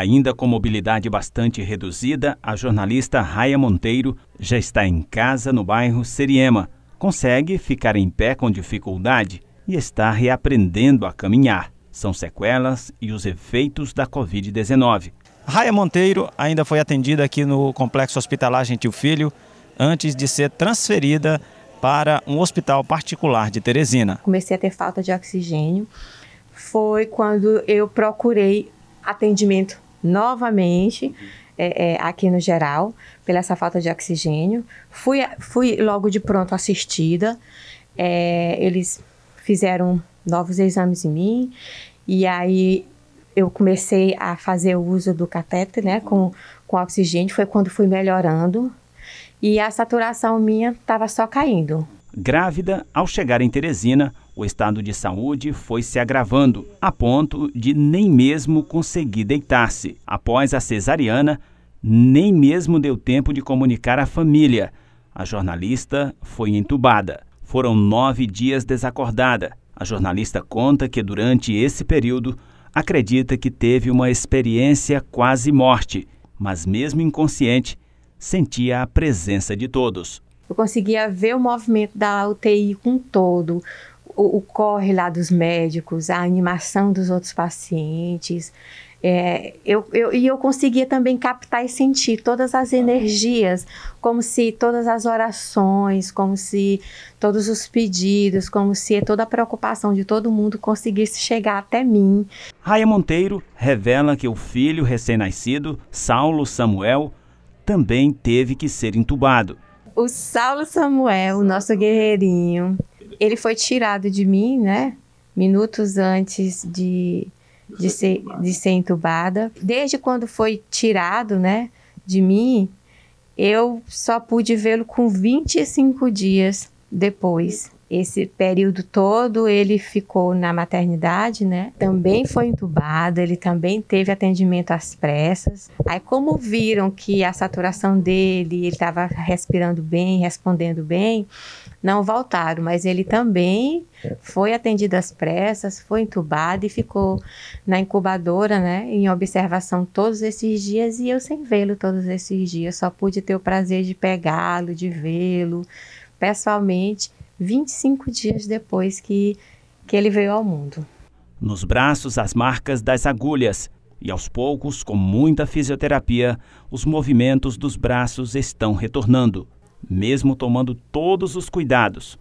Ainda com mobilidade bastante reduzida, a jornalista Raia Monteiro já está em casa no bairro Seriema. Consegue ficar em pé com dificuldade e está reaprendendo a caminhar. São sequelas e os efeitos da Covid-19. Raia Monteiro ainda foi atendida aqui no Complexo Hospitalar Gentil Filho antes de ser transferida para um hospital particular de Teresina. Comecei a ter falta de oxigênio. Foi quando eu procurei atendimento novamente é, é, aqui no geral, pela essa falta de oxigênio. Fui, fui logo de pronto assistida. É, eles fizeram novos exames em mim e aí eu comecei a fazer o uso do cateter, né, com, com oxigênio. Foi quando fui melhorando e a saturação minha estava só caindo. Grávida, ao chegar em Teresina, o estado de saúde foi se agravando, a ponto de nem mesmo conseguir deitar-se. Após a cesariana, nem mesmo deu tempo de comunicar à família. A jornalista foi entubada. Foram nove dias desacordada. A jornalista conta que durante esse período acredita que teve uma experiência quase morte, mas mesmo inconsciente, sentia a presença de todos. Eu conseguia ver o movimento da UTI com todo, o, o, corre lá dos médicos, a animação dos outros pacientes. É, eu, eu, e eu conseguia também captar e sentir todas as energias, como se todas as orações, como se todos os pedidos, como se toda a preocupação de todo mundo conseguisse chegar até mim. Raia Monteiro revela que o filho recém-nascido, Saulo Samuel, também teve que ser entubado. O Saulo Samuel, nosso guerreirinho, ele foi tirado de mim, né? Minutos antes de, de, ser, de ser entubada. Desde quando foi tirado, né? De mim, eu só pude vê-lo com 25 dias depois. Esse período todo ele ficou na maternidade, né? Também foi entubado, ele também teve atendimento às pressas. Aí, como viram que a saturação dele, ele estava respirando bem, respondendo bem, não voltaram, mas ele também foi atendido às pressas, foi entubado e ficou na incubadora, né? Em observação todos esses dias e eu sem vê-lo todos esses dias, só pude ter o prazer de pegá-lo, de vê-lo pessoalmente 25 dias depois que, que ele veio ao mundo. Nos braços, as marcas das agulhas. E aos poucos, com muita fisioterapia, os movimentos dos braços estão retornando, mesmo tomando todos os cuidados.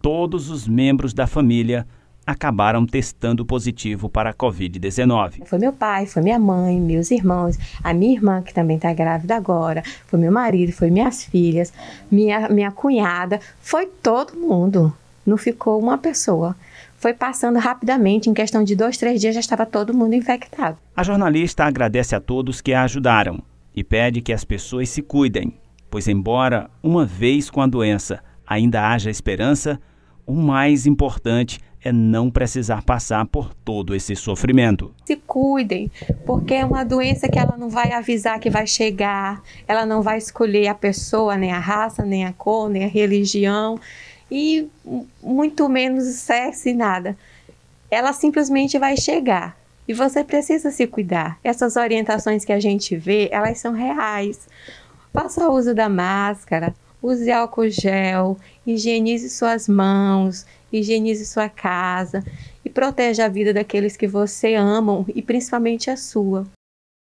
Todos os membros da família acabaram testando positivo para a Covid-19. Foi meu pai, foi minha mãe, meus irmãos, a minha irmã, que também está grávida agora, foi meu marido, foi minhas filhas, minha, minha cunhada, foi todo mundo. Não ficou uma pessoa foi passando rapidamente, em questão de dois, três dias já estava todo mundo infectado. A jornalista agradece a todos que a ajudaram e pede que as pessoas se cuidem, pois, embora uma vez com a doença ainda haja esperança, o mais importante é não precisar passar por todo esse sofrimento. Se cuidem, porque é uma doença que ela não vai avisar que vai chegar, ela não vai escolher a pessoa, nem a raça, nem a cor, nem a religião e muito menos o sexo e nada. Ela simplesmente vai chegar. E você precisa se cuidar. Essas orientações que a gente vê, elas são reais. Faça uso da máscara, use álcool gel, higienize suas mãos, higienize sua casa e proteja a vida daqueles que você amam e principalmente a sua.